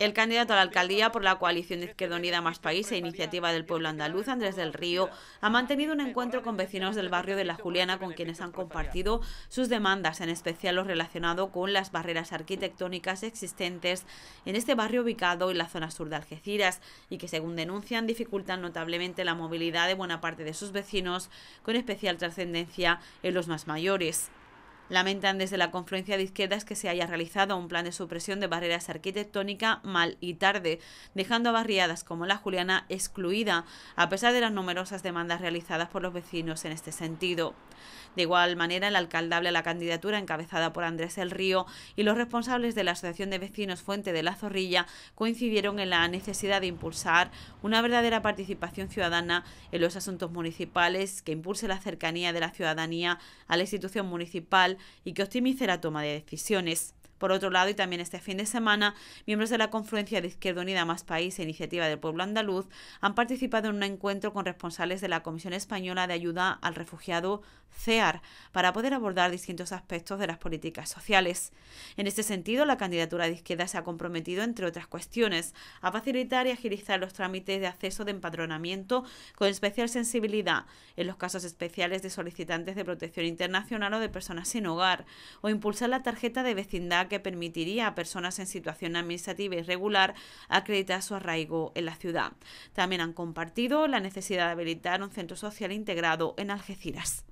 El candidato a la alcaldía por la coalición de Izquierda Unida Más País e iniciativa del pueblo andaluz, Andrés del Río, ha mantenido un encuentro con vecinos del barrio de La Juliana con quienes han compartido sus demandas, en especial lo relacionado con las barreras arquitectónicas existentes en este barrio ubicado en la zona sur de Algeciras y que, según denuncian, dificultan notablemente la movilidad de buena parte de sus vecinos, con especial trascendencia en los más mayores. Lamentan desde la confluencia de izquierdas que se haya realizado un plan de supresión de barreras arquitectónicas mal y tarde, dejando a barriadas como la Juliana excluida, a pesar de las numerosas demandas realizadas por los vecinos en este sentido. De igual manera, el alcaldable a la candidatura encabezada por Andrés El Río y los responsables de la Asociación de Vecinos Fuente de la Zorrilla coincidieron en la necesidad de impulsar una verdadera participación ciudadana en los asuntos municipales que impulse la cercanía de la ciudadanía a la institución municipal y que optimice la toma de decisiones. Por otro lado, y también este fin de semana, miembros de la confluencia de Izquierda Unida Más País e Iniciativa del Pueblo Andaluz han participado en un encuentro con responsables de la Comisión Española de Ayuda al Refugiado CEAR para poder abordar distintos aspectos de las políticas sociales. En este sentido, la candidatura de izquierda se ha comprometido, entre otras cuestiones, a facilitar y agilizar los trámites de acceso de empadronamiento con especial sensibilidad en los casos especiales de solicitantes de protección internacional o de personas sin hogar, o impulsar la tarjeta de vecindad que permitiría a personas en situación administrativa irregular acreditar su arraigo en la ciudad. También han compartido la necesidad de habilitar un centro social integrado en Algeciras.